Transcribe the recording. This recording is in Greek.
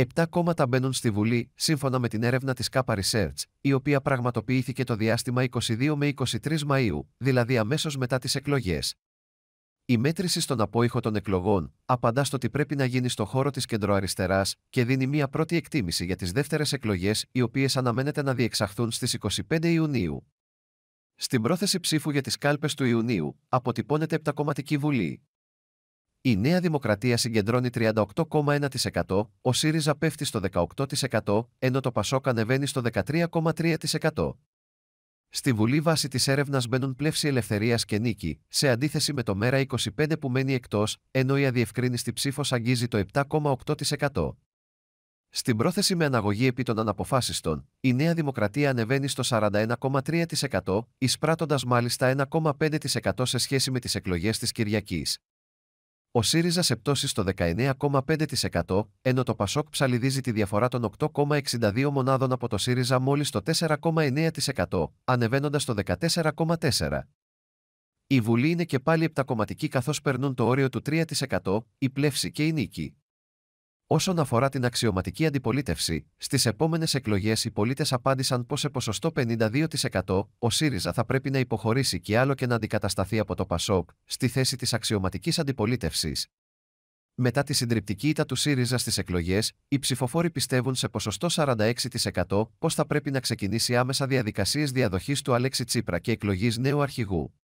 Επτά κόμματα μπαίνουν στη Βουλή, σύμφωνα με την έρευνα της ΚΑΠΑ Research, η οποία πραγματοποιήθηκε το διάστημα 22 με 23 Μαου, δηλαδή αμέσως μετά τις εκλογές. Η μέτρηση στον απόϊχο των εκλογών απαντά στο τι πρέπει να γίνει στο χώρο της κεντροαριστεράς και δίνει μία πρώτη εκτίμηση για τις δεύτερες εκλογές, οι οποίες αναμένεται να διεξαχθούν στις 25 Ιουνίου. Στην πρόθεση ψήφου για τις κάλπες του Ιουνίου αποτυπώνεται Επτακομματική Βουλή. Η Νέα Δημοκρατία συγκεντρώνει 38,1%, ο ΣΥΡΙΖΑ πέφτει στο 18%, ενώ το ΠΑΣΟΚ ανεβαίνει στο 13,3%. Στη Βουλή βάση της έρευνας μπαίνουν πλεύση ελευθερίας και νίκη, σε αντίθεση με το ΜΕΡΑ25 που μένει εκτός, ενώ η αδιευκρίνηστη ψήφος αγγίζει το 7,8%. Στην πρόθεση με αναγωγή επί των αναποφάσιστων, η Νέα Δημοκρατία ανεβαίνει στο 41,3%, εισπράττοντας μάλιστα 1,5% σε σχέση με τις εκλογές της Κυριακής. Ο ΣΥΡΙΖΑ σε πτώση στο 19,5%, ενώ το ΠΑΣΟΚ ψαλιδίζει τη διαφορά των 8,62 μονάδων από το ΣΥΡΙΖΑ μόλις το 4,9%, ανεβαίνοντας το 14,4%. Η Βουλή είναι και πάλι επτακομματική καθώς περνούν το όριο του 3%, η πλεύση και η νίκη. Όσον αφορά την αξιωματική αντιπολίτευση, στις επόμενες εκλογές οι πολίτες απάντησαν πως σε ποσοστό 52% ο ΣΥΡΙΖΑ θα πρέπει να υποχωρήσει και άλλο και να αντικατασταθεί από το ΠΑΣΟΚ στη θέση της αξιωματικής αντιπολίτευσης. Μετά τη συντριπτική ήττα του ΣΥΡΙΖΑ στις εκλογές, οι ψηφοφόροι πιστεύουν σε ποσοστό 46% πως θα πρέπει να ξεκινήσει άμεσα διαδικασίες διαδοχής του Αλέξη Τσίπρα και εκλογής νέου αρχηγού.